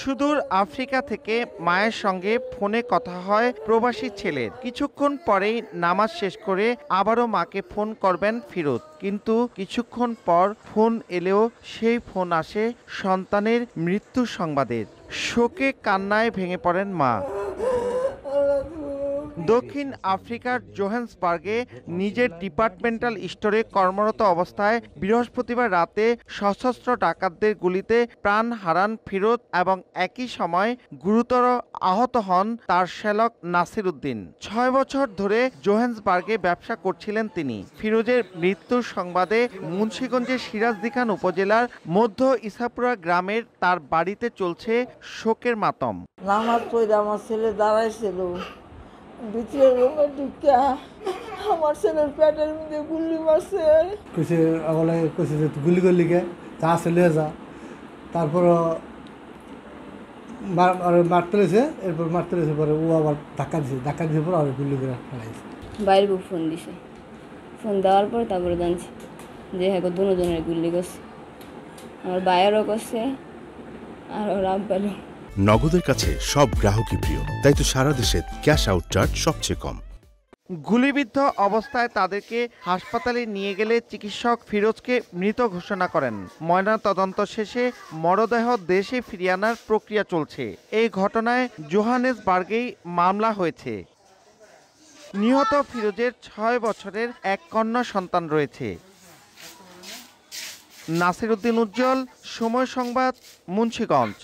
সুদূর আফ্রিকা থেকে মায়ের সঙ্গে ফোনে কথা হয় প্রবাসী ছেলের কিছুক্ষণ পরেই নামাজ শেষ করে আবারও মাকে ফোন করবেন ফিরোজ কিন্তু কিছুক্ষণ পর ফোন এলেও সেই ফোন আসে সন্তানের মৃত্যু সংবাদের শোকে কান্নায় ভেঙে পড়েন মা দক্ষিণ আফ্রিকার জোহেন্সবার্গে নিজের ডিপার্টমেন্টাল স্টোরে কর্মরত অবস্থায় বৃহস্পতিবার রাতে সশস্ত্র ডাকাতদের গুলিতে প্রাণ হারান ফিরোজ এবং একই সময় গুরুতর আহত হন তার শ্যালক নাসির উদ্দিন ছয় বছর ধরে জোহেন্সবার্গে ব্যবসা করছিলেন তিনি ফিরোজের মৃত্যুর সংবাদে মুন্সীগঞ্জের সিরাজদিখান উপজেলার মধ্য ইসাপুরা গ্রামের তার বাড়িতে চলছে শোকের মাতম আমার ছেলে দাঁড়াইছিল ভিতরে রুমে ঢুকিয়া আমার ছেলের পেটের মধ্যে গুলি মারছে কিছু বলে কিছু গুলি করলি কে যা চলে যা তারপর মারতে রয়েছে এরপর মারতে রয়েছে পরে ও আবার ধাক্কা দিছে ধাক্কা দিয়ে পরে আর গুলি করে ফেলাইছে বাইরে বউ ফোন দিছে ফোন দেওয়ার পরে তারপরে জানছি যে হ্যাঁ দুজনের গুলি করছে আমার বায়েরও করছে আর ওর আব্বারও নগদের কাছে সব গ্রাহকই প্রিয় তাই তো সারা দেশে ক্যাশ আউট চার্জ সবচেয়ে কম গুলিবিদ্ধ অবস্থায় তাদেরকে হাসপাতালে নিয়ে গেলে চিকিৎসক ফিরোজকে মৃত ঘোষণা করেন ময়না তদন্ত শেষে মরদেহ দেশে ফিরিয়ে আনার প্রক্রিয়া চলছে এই ঘটনায় জোহানেসবার্গেই মামলা হয়েছে নিহত ফিরোজের ছয় বছরের এক কন্যা সন্তান রয়েছে নাসিরউদ্দিন উজ্জ্বল সময় সংবাদ মুন্সীগঞ্জ